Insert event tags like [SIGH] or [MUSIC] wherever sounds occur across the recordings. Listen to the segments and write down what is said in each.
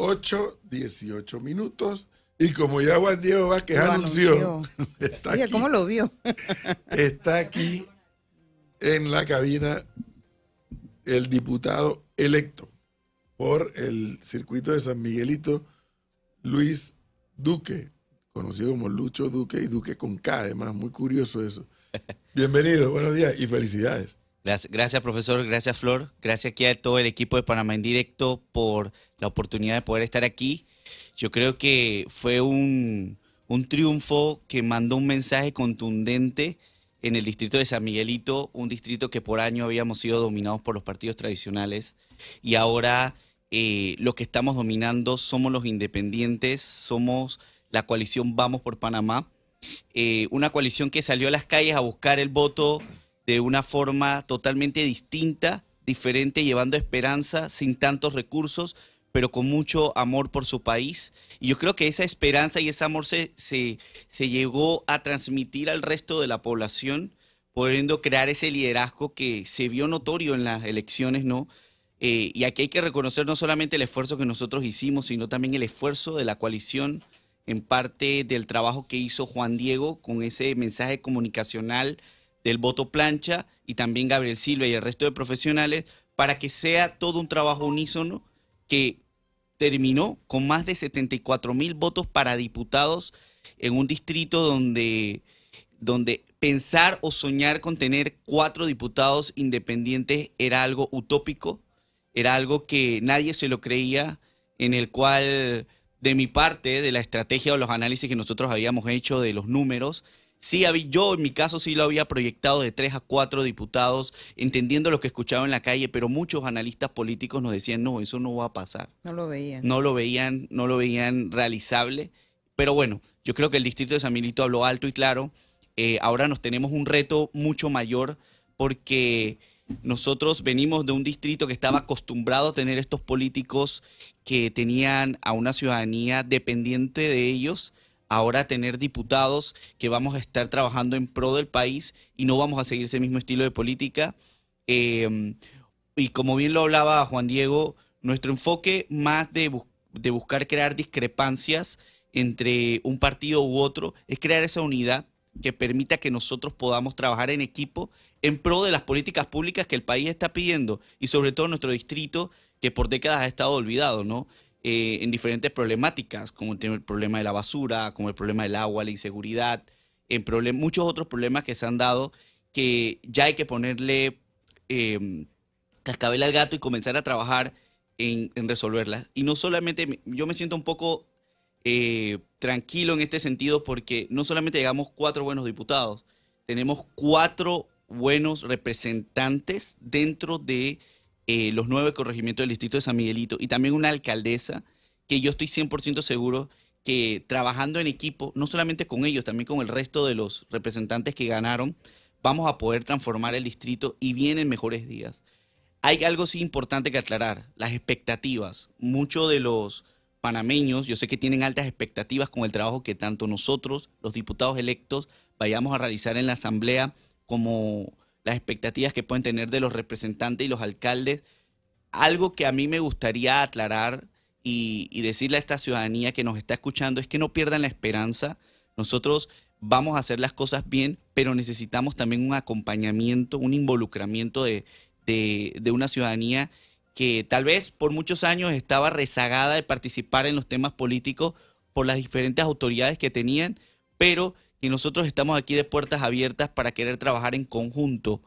8, 18 minutos. Y como ya Juan Diego Vázquez anunció, [LAUGHS] ¿cómo lo vio? [LAUGHS] está aquí en la cabina el diputado electo por el circuito de San Miguelito, Luis Duque, conocido como Lucho Duque y Duque con K, además, muy curioso eso. [LAUGHS] Bienvenido, buenos días y felicidades. Gracias, profesor, gracias Flor, gracias aquí a todo el equipo de Panamá en directo por la oportunidad de poder estar aquí. Yo creo que fue un, un triunfo que mandó un mensaje contundente en el distrito de San Miguelito, un distrito que por año habíamos sido dominados por los partidos tradicionales y ahora eh, los que estamos dominando somos los independientes, somos la coalición Vamos por Panamá, eh, una coalición que salió a las calles a buscar el voto de una forma totalmente distinta, diferente, llevando esperanza, sin tantos recursos, pero con mucho amor por su país. Y yo creo que esa esperanza y ese amor se, se, se llegó a transmitir al resto de la población, pudiendo crear ese liderazgo que se vio notorio en las elecciones, ¿no? Eh, y aquí hay que reconocer no solamente el esfuerzo que nosotros hicimos, sino también el esfuerzo de la coalición en parte del trabajo que hizo Juan Diego con ese mensaje comunicacional del voto plancha y también Gabriel Silva y el resto de profesionales para que sea todo un trabajo unísono que terminó con más de 74 mil votos para diputados en un distrito donde, donde pensar o soñar con tener cuatro diputados independientes era algo utópico, era algo que nadie se lo creía, en el cual de mi parte, de la estrategia o los análisis que nosotros habíamos hecho de los números, Sí, yo en mi caso sí lo había proyectado de tres a cuatro diputados, entendiendo lo que escuchaba en la calle, pero muchos analistas políticos nos decían, no, eso no va a pasar. No lo veían. No lo veían, no lo veían realizable. Pero bueno, yo creo que el distrito de San Milito habló alto y claro. Eh, ahora nos tenemos un reto mucho mayor porque nosotros venimos de un distrito que estaba acostumbrado a tener estos políticos que tenían a una ciudadanía dependiente de ellos ahora tener diputados que vamos a estar trabajando en pro del país y no vamos a seguir ese mismo estilo de política. Em, y como bien lo hablaba Juan Diego, nuestro enfoque más de, de buscar crear discrepancias entre un partido u otro es crear esa unidad que permita que nosotros podamos trabajar en equipo en pro de las políticas públicas que el país está pidiendo y sobre todo nuestro distrito que por décadas ha estado olvidado, ¿no? Eh, en diferentes problemáticas, como el problema de la basura, como el problema del agua, la inseguridad, en muchos otros problemas que se han dado que ya hay que ponerle em, cascabel al gato y comenzar a trabajar en, resolverlas. Y no solamente, yo me siento un poco eh, tranquilo en este sentido porque no solamente llegamos cuatro buenos diputados, tenemos cuatro buenos representantes dentro de eh, los nueve corregimientos del distrito de San Miguelito y también una alcaldesa que yo estoy 100% seguro que trabajando en equipo, no solamente con ellos, también con el resto de los representantes que ganaron, vamos a poder transformar el distrito y vienen mejores días. Hay algo sí importante que aclarar, las expectativas. Muchos de los panameños, yo sé que tienen altas expectativas con el trabajo que tanto nosotros, los diputados electos, vayamos a realizar en la Asamblea como las expectativas que pueden tener de los representantes y los alcaldes. Algo que a mí me gustaría aclarar y, decirle a esta ciudadanía que nos está escuchando es que no pierdan la esperanza. Nosotros vamos a hacer las cosas bien, pero necesitamos también un acompañamiento, un involucramiento de, de, una ciudadanía que tal vez por muchos años estaba rezagada de participar en los temas políticos por las diferentes autoridades que tenían, pero que nosotros estamos aquí de puertas abiertas para querer trabajar en conjunto,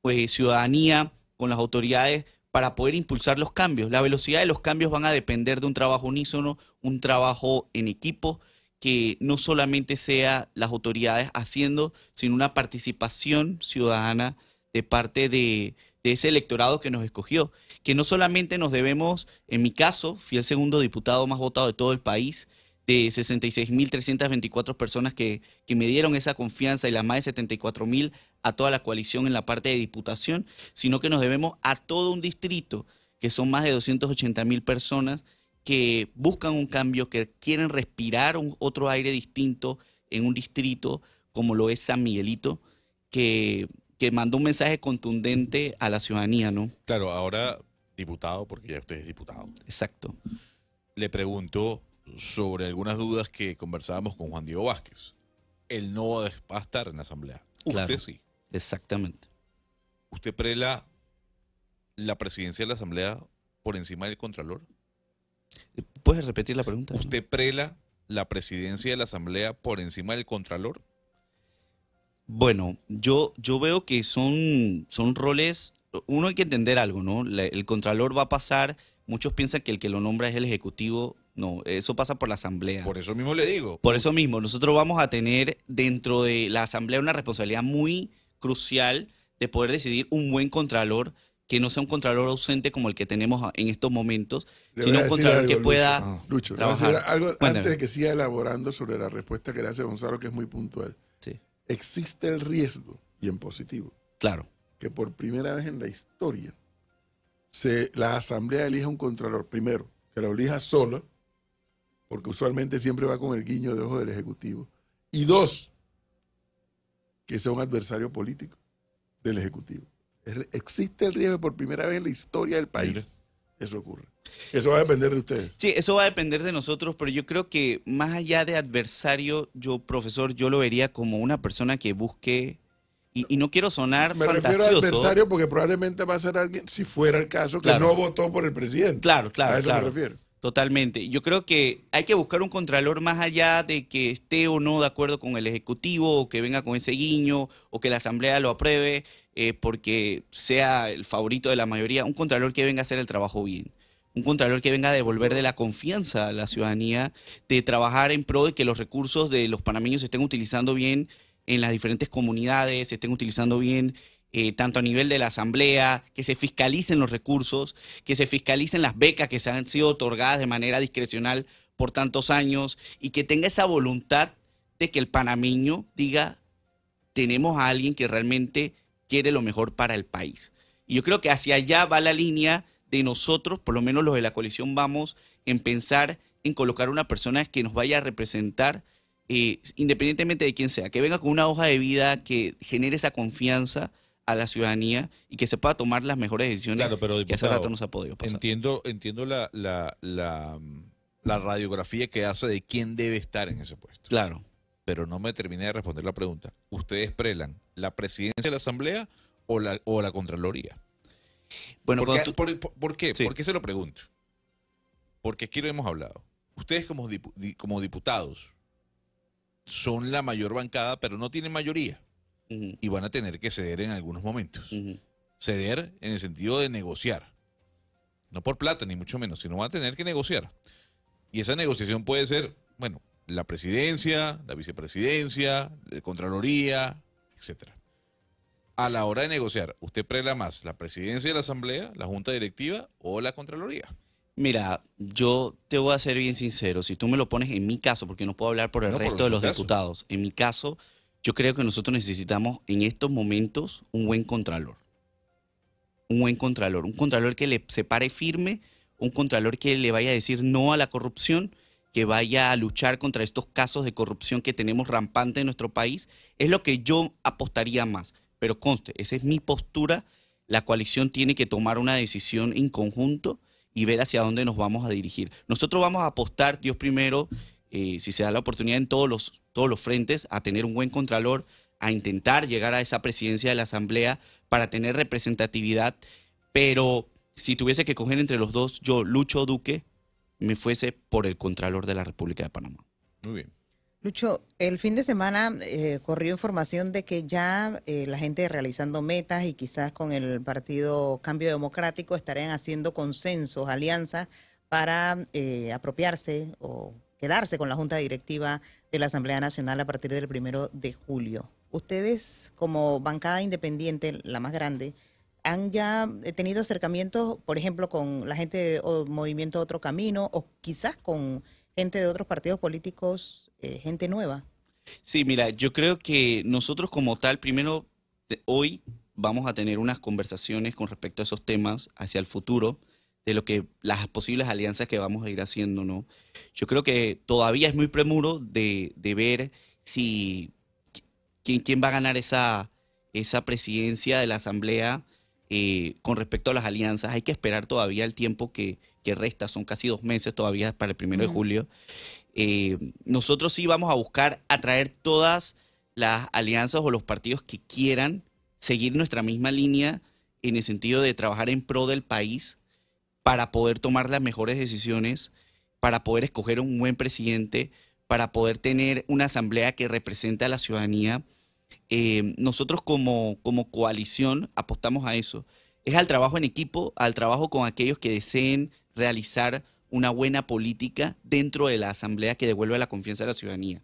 pues eh, ciudadanía, con las autoridades, para poder impulsar los cambios. La velocidad de los cambios van a depender de un trabajo unísono, un trabajo en equipo, que no solamente sea las autoridades haciendo, sino una participación ciudadana de parte de, de ese electorado que nos escogió, que no solamente nos debemos, en mi caso, fui el segundo diputado más votado de todo el país, de 66.324 personas que, me dieron esa confianza y las más de 74.000 a toda la coalición en la parte de diputación, sino que nos debemos a todo un distrito, que son más de 280.000 personas que buscan un cambio, que quieren respirar un, otro aire distinto en un distrito como lo es San Miguelito, que, que mandó un mensaje contundente a la ciudadanía, ¿no? Claro, ahora diputado, porque ya usted es diputado. Exacto. Le pregunto sobre algunas dudas que conversábamos con Juan Diego Vázquez. Él no va a estar en la asamblea. Usted sí. Exactamente. ¿Usted prela la presidencia de la asamblea por encima del contralor? ¿Puedes repetir la pregunta? ¿Usted prela la presidencia de la asamblea por encima del contralor? Bueno, yo, yo veo que son, son roles, uno hay que entender algo, ¿no? el contralor va a pasar, muchos piensan que el que lo nombra es el ejecutivo no, eso pasa por la asamblea. Por eso mismo le digo. Por eso mismo, nosotros vamos a tener dentro de la asamblea una responsabilidad muy crucial de poder decidir un buen contralor que no sea un contralor ausente como el que tenemos en estos momentos, sino un contralor que pueda ah, Lucho, trabajar. algo antes de que siga elaborando sobre la respuesta que le hace Gonzalo, que es muy puntual. Sí. Existe el riesgo, y en positivo, claro. que por primera vez en la historia se, la Asamblea elija un contralor, primero, que lo elija sola porque usualmente siempre va con el guiño de ojo del Ejecutivo. Y dos, que sea un adversario político del Ejecutivo. Existe el riesgo por primera vez en la historia del país. Eso ocurre. Eso va a depender de ustedes. Sí, eso va a depender de nosotros, pero yo creo que más allá de adversario, yo, profesor, yo lo vería como una persona que busque, y, no quiero sonar Me fantasioso. refiero a adversario porque probablemente va a ser alguien, si fuera el caso, que no votó por el presidente. Claro, claro. A eso me refiero. Totalmente. Yo creo que hay que buscar un contralor más allá de que esté o no de acuerdo con el Ejecutivo, o que venga con ese guiño, o que la Asamblea lo apruebe eh, porque sea el favorito de la mayoría. Un contralor que venga a hacer el trabajo bien. Un contralor que venga a devolver de la confianza a la ciudadanía, de trabajar en pro de que los recursos de los panameños se estén utilizando bien en las diferentes comunidades, se estén utilizando bien eh, tanto a nivel de la Asamblea, que se fiscalicen los recursos, que se fiscalicen las becas que se han sido otorgadas de manera discrecional por tantos años y que tenga esa voluntad de que el panameño diga, tenemos a alguien que realmente quiere lo mejor para el país. Y yo creo que hacia allá va la línea de nosotros, por lo menos los de la coalición, vamos en pensar en colocar una persona que nos vaya a representar, eh, independientemente de quién sea, que venga con una hoja de vida que genere esa confianza a la ciudadanía y que se pueda tomar las mejores decisiones claro, pero, diputado, ha podido Entiendo, entiendo la, la, radiografía que hace de quién debe estar en ese puesto. Claro. Pero no me terminé de responder la pregunta. ¿Ustedes prelan la presidencia de la Asamblea o la, o la Contraloría? Bueno, ¿Por, qué, por, qué? se lo pregunto? Porque aquí lo hemos hablado. Ustedes como, como diputados son la mayor bancada, pero no tienen mayoría y van a tener que ceder en algunos momentos. Ceder en el sentido de negociar. No por plata, ni mucho menos, sino van a tener que negociar. Y esa negociación puede ser, bueno, la presidencia, la vicepresidencia, la Contraloría, etc. A la hora de negociar, ¿usted prela más la presidencia de la Asamblea, la Junta Directiva o la Contraloría? Mira, yo te voy a ser bien sincero. Si tú me lo pones en mi caso, porque no puedo hablar por el resto de los diputados, en mi caso, yo creo que nosotros necesitamos en estos momentos un buen contralor. Un buen contralor. Un contralor que le separe firme, un contralor que le vaya a decir no a la corrupción, que vaya a luchar contra estos casos de corrupción que tenemos rampante en nuestro país. Es lo que yo apostaría más. Pero conste, esa es mi postura. La coalición tiene que tomar una decisión en conjunto y ver hacia dónde nos vamos a dirigir. Nosotros vamos a apostar, Dios primero, eh, si se da la oportunidad en todos los, todos los frentes, a tener un buen contralor, a intentar llegar a esa presidencia de la Asamblea para tener representatividad, pero si tuviese que coger entre los dos, yo, Lucho Duque, me fuese por el Contralor de la República de Panamá. Muy bien. Lucho, el fin de semana eh, corrió información de que ya eh, la gente realizando metas y quizás con el partido Cambio Democrático estarían haciendo consensos, alianzas para apropiarse o quedarse con la Junta Directiva de la Asamblea Nacional a partir del primero de julio. Ustedes, como bancada independiente, la más grande, han ya eh, tenido acercamientos, por ejemplo, con la gente de Movimiento Otro Camino o quizás con gente de otros partidos políticos, eh, gente nueva. Sí, mira, yo creo que nosotros como tal, primero, hoy vamos a tener unas conversaciones con respecto a esos temas hacia el futuro de lo que las posibles alianzas que vamos a ir haciendo, ¿no? Yo creo que todavía es muy premuro de, ver si quién, quién va a ganar esa, esa presidencia de la Asamblea eh, con respecto a las alianzas. Hay que esperar todavía el tiempo que, que resta, son casi dos meses todavía para el primero de julio. Eh, nosotros sí vamos a buscar atraer todas las alianzas o los partidos que quieran seguir nuestra misma línea en el sentido de trabajar en pro del país para poder tomar las mejores decisiones, para poder escoger un buen presidente, para poder tener una asamblea que represente a la ciudadanía. Eh, nosotros como, como coalición apostamos a eso. Es al trabajo en equipo, al trabajo con aquellos que deseen realizar una buena política dentro de la asamblea que devuelva la confianza a la ciudadanía.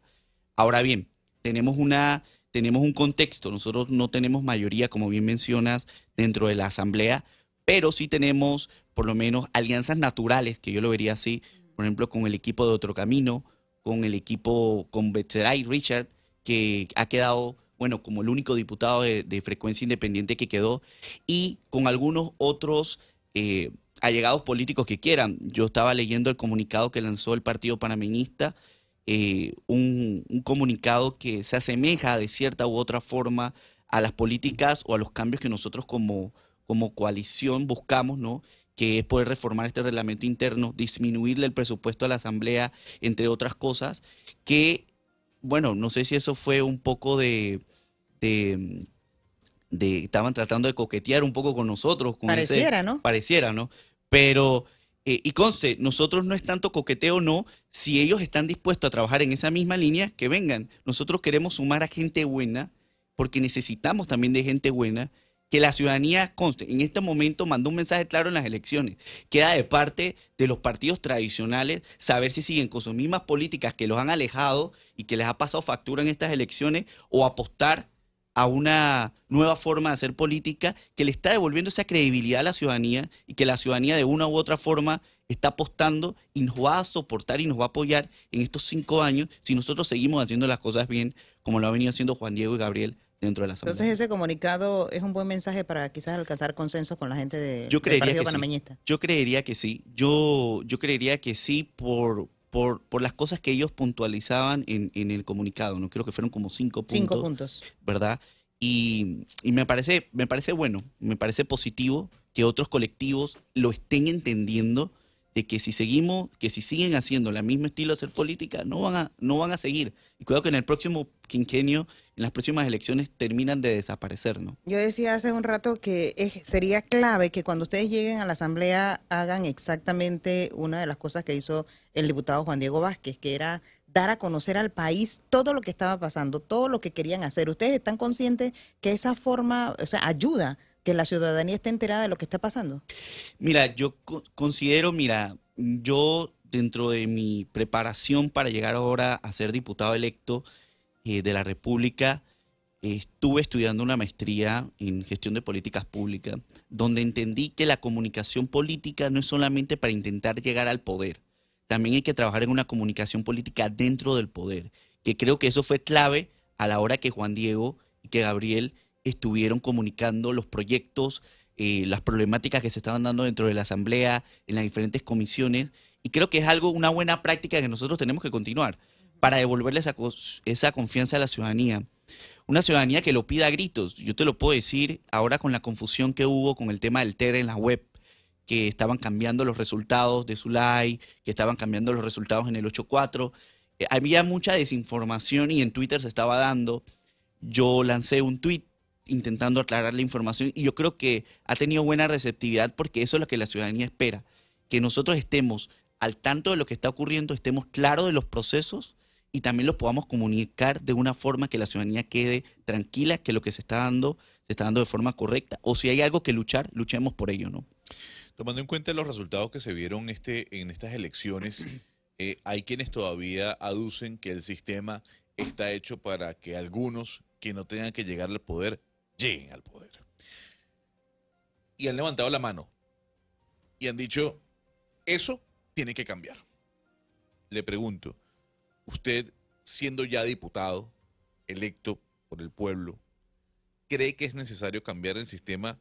Ahora bien, tenemos una tenemos un contexto, nosotros no tenemos mayoría, como bien mencionas, dentro de la Asamblea, pero sí tenemos por lo menos alianzas naturales, que yo lo vería así, por ejemplo, con el equipo de Otro Camino, con el equipo, con Betseray Richard, que ha quedado, bueno, como el único diputado de, frecuencia independiente que quedó, y con algunos otros eh, allegados políticos que quieran. Yo estaba leyendo el comunicado que lanzó el Partido Panameñista, eh, un comunicado que se asemeja de cierta u otra forma a las políticas o a los cambios que nosotros como como coalición buscamos, ¿no? que es poder reformar este reglamento interno, disminuirle el presupuesto a la Asamblea, entre otras cosas, que, bueno, no sé si eso fue un poco de, de estaban tratando de coquetear un poco con nosotros. pareciera, ¿no? Pareciera, ¿no? Pero, eh, y conste, nosotros no es tanto coqueteo, no. Si ellos están dispuestos a trabajar en esa misma línea, que vengan. Nosotros queremos sumar a gente buena, porque necesitamos también de gente buena que la ciudadanía conste. En este momento mandó un mensaje claro en las elecciones. Queda de parte de los partidos tradicionales saber si siguen con sus mismas políticas que los han alejado y que les ha pasado factura en estas elecciones o apostar a una nueva forma de hacer política que le está devolviendo esa credibilidad a la ciudadanía y que la ciudadanía de una u otra forma está apostando y nos va a soportar y nos va a apoyar en estos cinco años si nosotros seguimos haciendo las cosas bien como lo ha venido haciendo Juan Diego y Gabriel dentro de la Entonces ese comunicado es un buen mensaje para quizás alcanzar consenso con la gente de, del Partido Panameñista. Yo creería que sí. Yo, yo creería que sí por, por, por las cosas que ellos puntualizaban en, en el comunicado. No creo que fueron como cinco puntos. Cinco puntos. ¿Verdad? Y, y, me, parece, me parece bueno, me parece positivo que otros colectivos lo estén entendiendo de que si seguimos, que si siguen haciendo el mismo estilo de hacer política, no van a, no van a seguir. Y cuidado que en el próximo quinquenio, en las próximas elecciones, terminan de desaparecer, ¿no? Yo decía hace un rato que sería clave que cuando ustedes lleguen a la Asamblea hagan exactamente una de las cosas que hizo el diputado Juan Diego Vázquez, que era dar a conocer al país todo lo que estaba pasando, todo lo que querían hacer. Ustedes están conscientes que esa forma, o sea, ayuda que la ciudadanía esté enterada de lo que está pasando? Mira, yo considero, mira, yo dentro de mi preparación para llegar ahora a ser diputado electo eh, de la República, estuve estudiando una maestría en gestión de políticas públicas, donde entendí que la comunicación política no es solamente para intentar llegar al poder, también hay que trabajar en una comunicación política dentro del poder, que creo que eso fue clave a la hora que Juan Diego y que Gabriel estuvieron comunicando los proyectos, eh, las problemáticas que se estaban dando dentro de la Asamblea, en las diferentes comisiones, y creo que es algo, una buena práctica que nosotros tenemos que continuar para devolverle esa, confianza a la ciudadanía. Una ciudadanía que lo pida a gritos. Yo te lo puedo decir ahora con la confusión que hubo con el tema del TER e en la web, que estaban cambiando los resultados de like que estaban cambiando los resultados en el 8.4. Eh, había mucha desinformación y en Twitter se estaba dando. Yo lancé un tweet intentando aclarar la información y yo creo que ha tenido buena receptividad porque eso es lo que la ciudadanía espera, que nosotros estemos al tanto de lo que está ocurriendo, estemos claros de los procesos y también los podamos comunicar de una forma que la ciudadanía quede tranquila, que lo que se está dando se está dando de forma correcta o si hay algo que luchar, luchemos por ello, ¿no? Tomando en cuenta los resultados que se vieron este, en estas elecciones, [CLEARS THROAT] eh, hay quienes todavía aducen que el sistema está hecho para que algunos que no tengan que llegar al poder lleguen al poder. Y han levantado la mano y han dicho, eso tiene que cambiar. Le pregunto, usted siendo ya diputado, electo por el pueblo, ¿cree que es necesario cambiar el sistema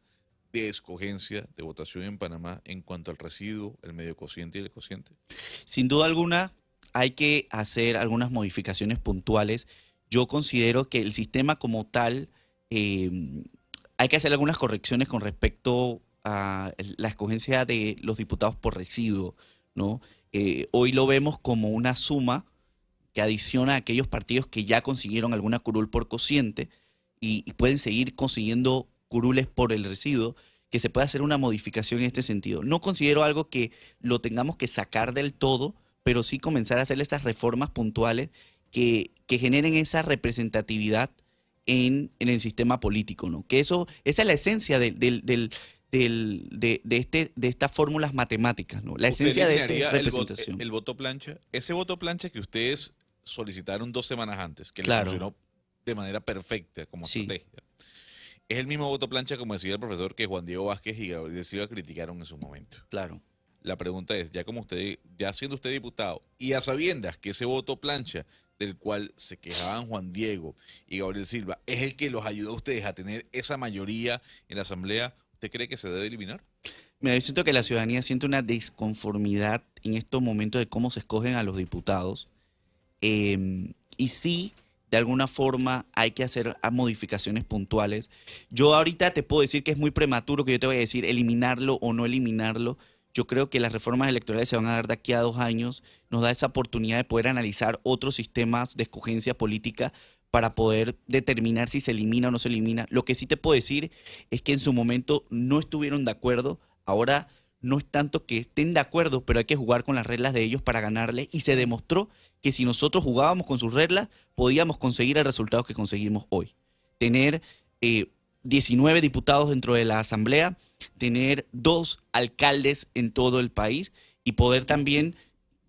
de escogencia de votación en Panamá en cuanto al residuo, el medio cociente y el cociente? Sin duda alguna, hay que hacer algunas modificaciones puntuales. Yo considero que el sistema como tal Em, hay que hacer algunas correcciones con respecto a la escogencia de los diputados por residuo, ¿no? Eh, hoy lo vemos como una suma que adiciona a aquellos partidos que ya consiguieron alguna curul por cociente y, pueden seguir consiguiendo curules por el residuo, que se pueda hacer una modificación en este sentido. No considero algo que lo tengamos que sacar del todo, pero sí comenzar a hacer estas reformas puntuales que generen esa representatividad en, el sistema político, ¿no? Que eso, esa es la esencia del, de, este, de estas fórmulas matemáticas, ¿no? La esencia de este representación. El, voto plancha, ese voto plancha que ustedes solicitaron dos semanas antes, que claro. funcionó de manera perfecta como estrategia. Es el mismo voto plancha, como decía el profesor, que Juan Diego Vázquez y Gabriel Silva criticaron en su momento. Claro. La pregunta es, ya como usted, ya siendo usted diputado, y a sabiendas que ese voto plancha del cual se quejaban Juan Diego y Gabriel Silva, es el que los ayudó a ustedes a tener esa mayoría en la Asamblea, ¿usted cree que se debe eliminar? Me yo siento que la ciudadanía siente una disconformidad en estos momentos de cómo se escogen a los diputados. Em, y sí, de alguna forma hay que hacer ah, modificaciones puntuales. Yo ahorita te puedo decir que es muy prematuro que yo te voy a decir eliminarlo o no eliminarlo, yo creo que las reformas electorales se van a dar de aquí a dos años, nos da esa oportunidad de poder analizar otros sistemas de escogencia política para poder determinar si se elimina o no se elimina. Lo que sí te puedo decir es que en su momento no estuvieron de acuerdo, ahora no es tanto que estén de acuerdo, pero hay que jugar con las reglas de ellos para ganarle. Y se demostró que si nosotros jugábamos con sus reglas, podíamos conseguir el resultado que conseguimos hoy. Tener eh, 19 diputados dentro de la Asamblea, tener dos alcaldes en todo el país y poder también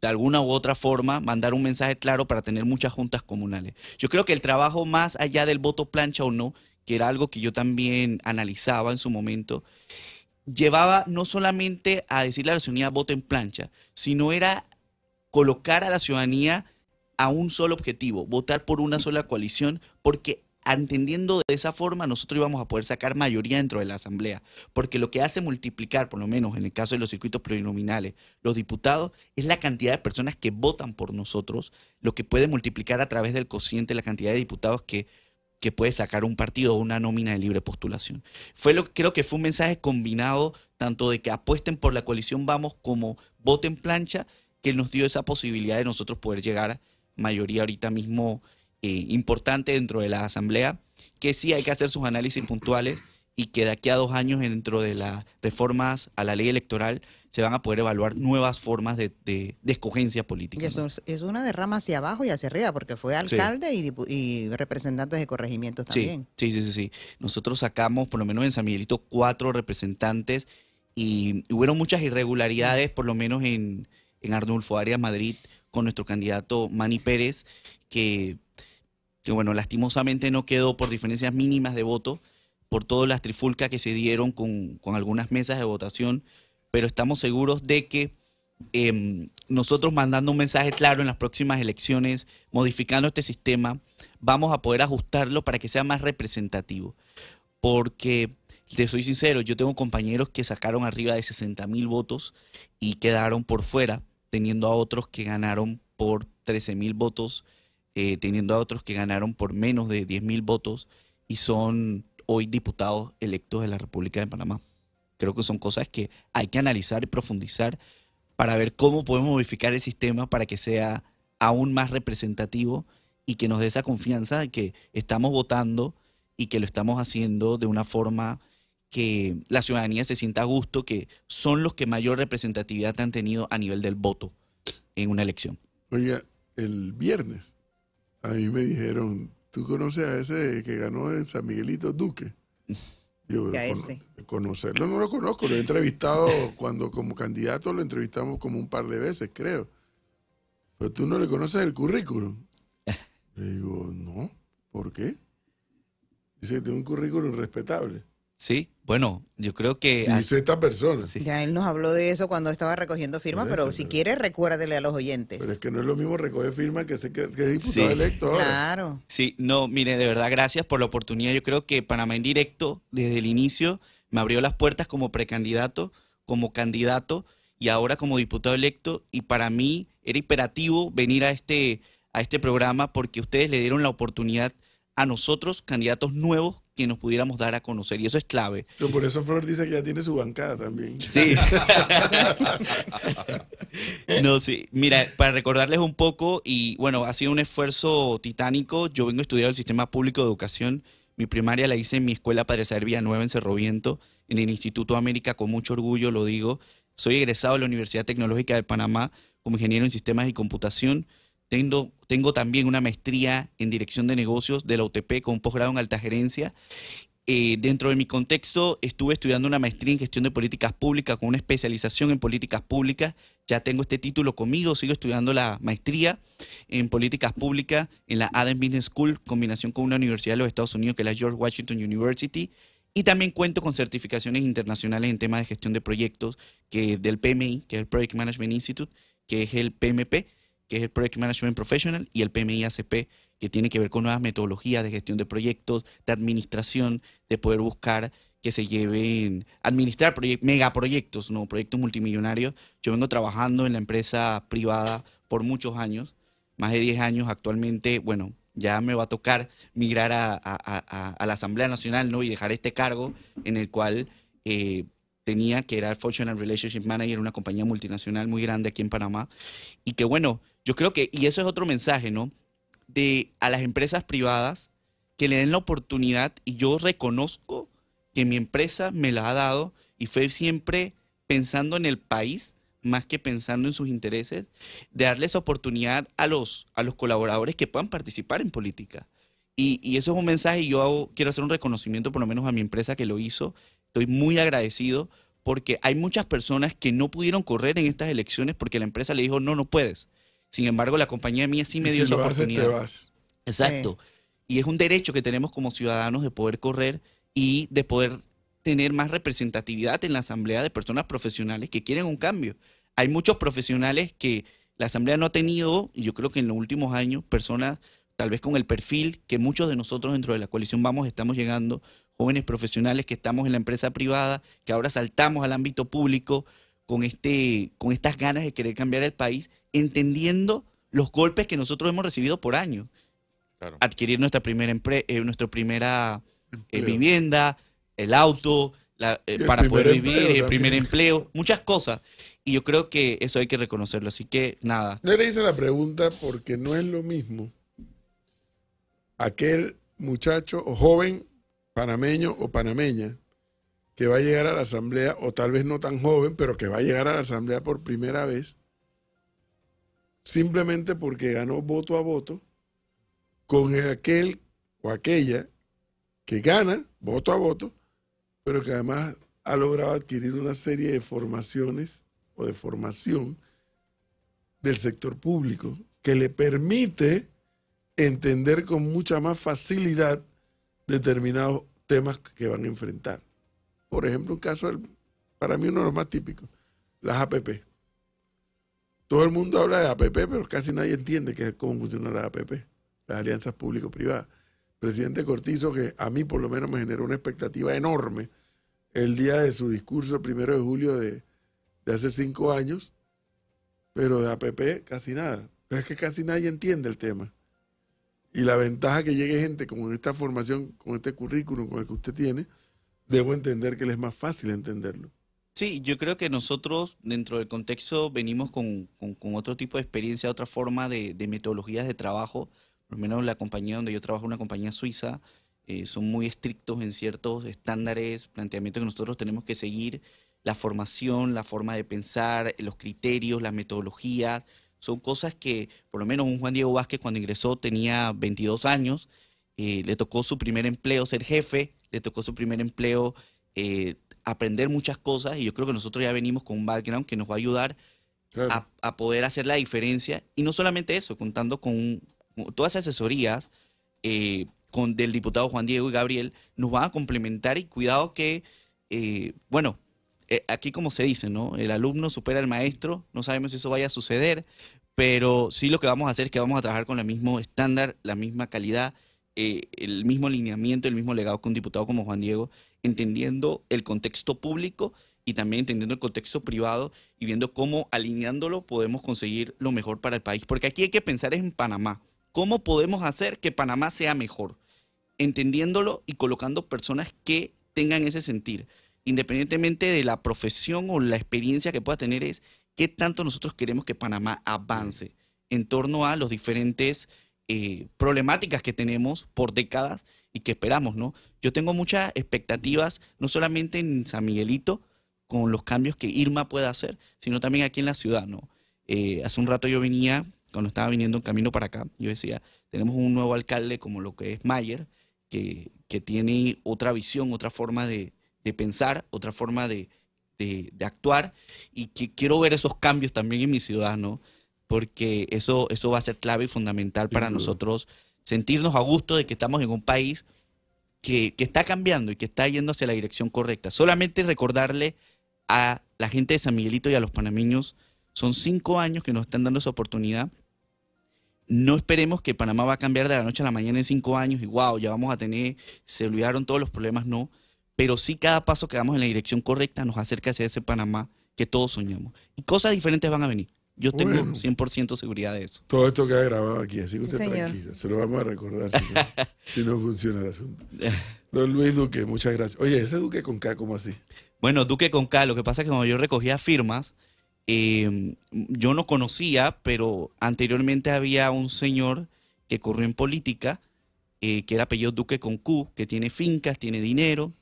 de alguna u otra forma mandar un mensaje claro para tener muchas juntas comunales. Yo creo que el trabajo más allá del voto plancha o no, que era algo que yo también analizaba en su momento, llevaba no solamente a decirle a la ciudadanía voto en plancha, sino era colocar a la ciudadanía a un solo objetivo, votar por una sola coalición, porque entendiendo de esa forma, nosotros íbamos a poder sacar mayoría dentro de la Asamblea, porque lo que hace multiplicar, por lo menos en el caso de los circuitos plurinominales, los diputados, es la cantidad de personas que votan por nosotros, lo que puede multiplicar a través del cociente la cantidad de diputados que, que puede sacar un partido o una nómina de libre postulación. Fue lo, creo que fue un mensaje combinado tanto de que apuesten por la coalición Vamos como voten plancha, que nos dio esa posibilidad de nosotros poder llegar a mayoría ahorita mismo eh, importante dentro de la Asamblea, que sí hay que hacer sus análisis puntuales y que de aquí a dos años dentro de las reformas a la ley electoral se van a poder evaluar nuevas formas de, escogencia política. eso es una derrama hacia abajo y hacia arriba, porque fue alcalde y, representantes de corregimientos también. Sí, sí, sí, sí. Nosotros sacamos, por lo menos en San Miguelito, cuatro representantes y, hubo muchas irregularidades, por lo menos en, en Arnulfo Arias, Madrid, con nuestro candidato Manny Pérez, que que bueno, lastimosamente no quedó por diferencias mínimas de voto, por todas las trifulcas que se dieron con, algunas mesas de votación, pero estamos seguros de que em, nosotros mandando un mensaje claro en las próximas elecciones, modificando este sistema, vamos a poder ajustarlo para que sea más representativo. Porque, te soy sincero, yo tengo compañeros que sacaron arriba de 60 mil votos y quedaron por fuera, teniendo a otros que ganaron por 13 mil votos eh, teniendo a otros que ganaron por menos de 10.000 votos y son hoy diputados electos de la República de Panamá. Creo que son cosas que hay que analizar y profundizar para ver cómo podemos modificar el sistema para que sea aún más representativo y que nos dé esa confianza de que estamos votando y que lo estamos haciendo de una forma que la ciudadanía se sienta a gusto, que son los que mayor representatividad han tenido a nivel del voto en una elección. Oiga, el viernes a mí me dijeron, ¿tú conoces a ese que ganó en San Miguelito Duque? Yo, a ese. conocerlo no lo conozco, lo he entrevistado [LAUGHS] cuando como candidato lo entrevistamos como un par de veces, creo. Pero tú no le conoces el currículum. [LAUGHS] Le digo, no, ¿por qué? Dice que tiene un currículum respetable. Sí, bueno, yo creo que... Dice esta persona. Ya él nos habló de eso cuando estaba recogiendo firmas, pero si quiere recuérdele a los oyentes. Pero es que no es lo mismo recoger firmas que, que, que diputado sí, electo. Claro. Sí, no, mire, de verdad, gracias por la oportunidad. Yo creo que Panamá en directo, desde el inicio, me abrió las puertas como precandidato, como candidato y ahora como diputado electo. Y para mí era imperativo venir a este, a este programa porque ustedes le dieron la oportunidad a nosotros candidatos nuevos que nos pudiéramos dar a conocer y eso es clave. Pero por eso Flor dice que ya tiene su bancada también. Sí. [LAUGHS] no, sí. Mira, para recordarles un poco y bueno, ha sido un esfuerzo titánico. Yo vengo estudiar el sistema público de educación. Mi primaria la hice en mi escuela Padre Saber Villanueva en Cerroviento, en el Instituto América, con mucho orgullo lo digo. Soy egresado de la Universidad Tecnológica de Panamá como ingeniero en sistemas y computación. Tengo, también una maestría en dirección de negocios de la UTP con un posgrado en alta gerencia. Eh, dentro de mi contexto, estuve estudiando una maestría en gestión de políticas públicas con una especialización en políticas públicas. Ya tengo este título conmigo, sigo estudiando la maestría en políticas públicas en la Adam Business School, combinación con una universidad de los Estados Unidos que es la George Washington University. Y también cuento con certificaciones internacionales en temas de gestión de proyectos que del PMI, que es el Project Management Institute, que es el PMP que es el Project Management Professional, y el PMI-ACP, que tiene que ver con nuevas metodologías de gestión de proyectos, de administración, de poder buscar que se lleven, administrar megaproyectos, no proyectos multimillonarios. Yo vengo trabajando en la empresa privada por muchos años, más de 10 años actualmente, bueno, ya me va a tocar migrar a, la Asamblea Nacional ¿no? y dejar este cargo en el cual eh, tenía, que era el Functional Relationship Manager, una compañía multinacional muy grande aquí en Panamá, y que bueno, yo creo que, y eso es otro mensaje, ¿no? De a las empresas privadas que le den la oportunidad y yo reconozco que mi empresa me la ha dado y fue siempre pensando en el país más que pensando en sus intereses, de darles oportunidad a los, a los colaboradores que puedan participar en política. Y, y eso es un mensaje y yo quiero hacer un reconocimiento por lo menos a mi empresa que lo hizo. Estoy muy agradecido porque hay muchas personas que no pudieron correr en estas elecciones porque la empresa le dijo, no, no puedes. Sin embargo, la compañía mía sí me dio si esa oportunidad. Exacto. Y es un derecho que tenemos como ciudadanos de poder correr y de poder tener más representatividad en la asamblea de personas profesionales que quieren un cambio. Hay muchos profesionales que la asamblea no ha tenido, y yo creo que en los últimos años, personas tal vez con el perfil que muchos de nosotros dentro de la coalición vamos, estamos llegando, jóvenes profesionales que estamos en la empresa privada, que ahora saltamos al ámbito público con, este, con estas ganas de querer cambiar el país entendiendo los golpes que nosotros hemos recibido por año Adquirir nuestra primera, eh, nuestra primera eh, vivienda, el auto, eh, para poder vivir, el primer empleo, muchas cosas. Y yo creo que eso hay que reconocerlo. Así que nada. No le hice la pregunta porque no es lo mismo aquel muchacho o joven panameño o panameña que va a llegar a la asamblea, o tal vez no tan joven, pero que va a llegar a la asamblea por primera vez, simplemente porque ganó voto a voto con aquel o aquella que gana voto a voto, pero que además ha logrado adquirir una serie de formaciones o de formación del sector público que le permite entender con mucha más facilidad determinados temas que van a enfrentar. Por ejemplo, un caso, para mí uno de los más típicos, las APP todo el mundo habla de APP, pero casi nadie entiende que es cómo funciona la APP, las alianzas público-privadas. Presidente Cortizo, que a mí por lo menos me generó una expectativa enorme el día de su discurso, el primero de julio de, hace cinco años, pero de APP casi nada. es que casi nadie entiende el tema. Y la ventaja que llegue gente con esta formación, con este currículum, con el que usted tiene, debo entender que le es más fácil entenderlo. Sí, yo creo que nosotros dentro del contexto venimos con, otro tipo de experiencia, otra forma de, metodologías de trabajo. Por lo menos la compañía donde yo trabajo, una compañía suiza, eh, son muy estrictos en ciertos estándares, planteamientos que nosotros tenemos que seguir. La formación, la forma de pensar, los criterios, las metodologías, son cosas que por lo menos un Juan Diego Vázquez cuando ingresó tenía 22 años, eh, le tocó su primer empleo ser jefe, le tocó su primer empleo... Eh, aprender muchas cosas y yo creo que nosotros ya venimos con un background que nos va a ayudar a, poder hacer la diferencia. Y no solamente eso, contando con, todas esas asesorías eh, con, del diputado Juan Diego y Gabriel, nos van a complementar y cuidado que, eh, bueno, eh, aquí como se dice, ¿no? El alumno supera al maestro, no sabemos si eso vaya a suceder, pero sí lo que vamos a hacer es que vamos a trabajar con el mismo estándar, la misma calidad. el mismo alineamiento, el mismo legado que un diputado como Juan Diego entendiendo el contexto público y también entendiendo el contexto privado y viendo cómo alineándolo podemos conseguir lo mejor para el país. Porque aquí hay que pensar en Panamá. ¿Cómo podemos hacer que Panamá sea mejor? Entendiéndolo y colocando personas que tengan ese sentir. Independientemente de la profesión o la experiencia que pueda tener, es qué tanto nosotros queremos que Panamá avance en torno a los diferentes eh, problemáticas que tenemos por décadas y que esperamos, ¿no? Yo tengo muchas expectativas, no solamente en San Miguelito, con los cambios que Irma pueda hacer, sino también aquí en la ciudad, ¿no? Eh, hace un rato yo venía, cuando estaba viniendo en camino para acá, yo decía, tenemos un nuevo alcalde como lo que es Mayer, que, que tiene otra visión, otra forma de, de pensar, otra forma de, de, de, actuar, y que quiero ver esos cambios también en mi ciudad, ¿no? porque eso, eso va a ser clave y fundamental para nosotros sentirnos a gusto de que estamos en un país que, que, está cambiando y que está yendo hacia la dirección correcta. Solamente recordarle a la gente de San Miguelito y a los panameños, son cinco años que nos están dando esa oportunidad. No esperemos que Panamá va a cambiar de la noche a la mañana en cinco años y wow, ya vamos a tener, se olvidaron todos los problemas, no. Pero sí cada paso que damos en la dirección correcta nos acerca hacia ese Panamá que todos soñamos. Y cosas diferentes van a venir. Yo tengo 100% seguridad de eso. Todo esto que ha grabado aquí, así que usted tranquila, Se lo vamos a recordar si no, [LAUGHS] funciona el asunto. [LAUGHS] Don Luis Duque, muchas gracias. Oye, ese Duque con K, ¿cómo así? Bueno, Duque con K, lo que pasa es que cuando yo recogía firmas, eh, yo no conocía, pero anteriormente había un señor que corrió en política, eh, que era apellido Duque con Q, que tiene fincas, tiene dinero.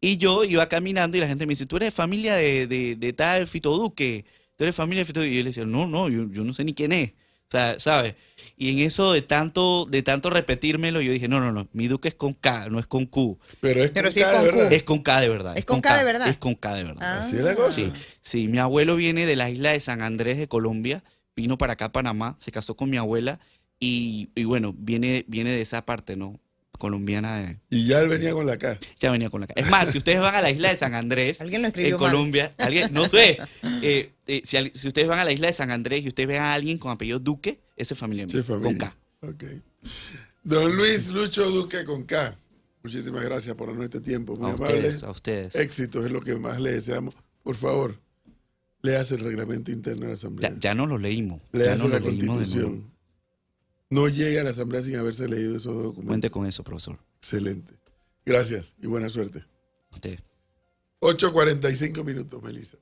Y yo iba caminando y la gente me dice, tú eres de familia de, de, de tal Fito Duque de familia Y yo le decía, no, no, yo, no sé ni quién es. O sea, ¿sabes? Y en eso de tanto, de tanto repetírmelo, yo dije, no, no, no, mi duque es con K, no es con Q. Pero es con, K, de verdad. Es con K de verdad. Es con K, de verdad. Es con K de verdad. Así es la cosa. Ah. Sí, mi abuelo viene de la isla de San Andrés de Colombia, vino para acá a Panamá, se casó con mi abuela y, y bueno, viene, viene de esa parte, ¿no? colombiana. Y ya él venía con la K. Ya venía con la K. Es más, si ustedes van a la isla de San Andrés, ¿Alguien lo escribió en Colombia, alguien, no sé, eh, eh, si, ustedes van a la isla de San Andrés y ustedes ven a alguien con apellido Duque, ese es familia mía, sí, con K. Don Luis Lucho Duque con K. Muchísimas gracias por nuestro tiempo. Muy a amable. ustedes, a ustedes. Éxito es lo que más le deseamos. Por favor, leas el reglamento interno de la Asamblea. Ya, no lo leímos. Leas ya no la lo Constitución no llega a la Asamblea sin haberse leído esos documentos. Cuente con eso, profesor. Excelente. Gracias y buena suerte. A Usted. 8.45 minutos, Melissa.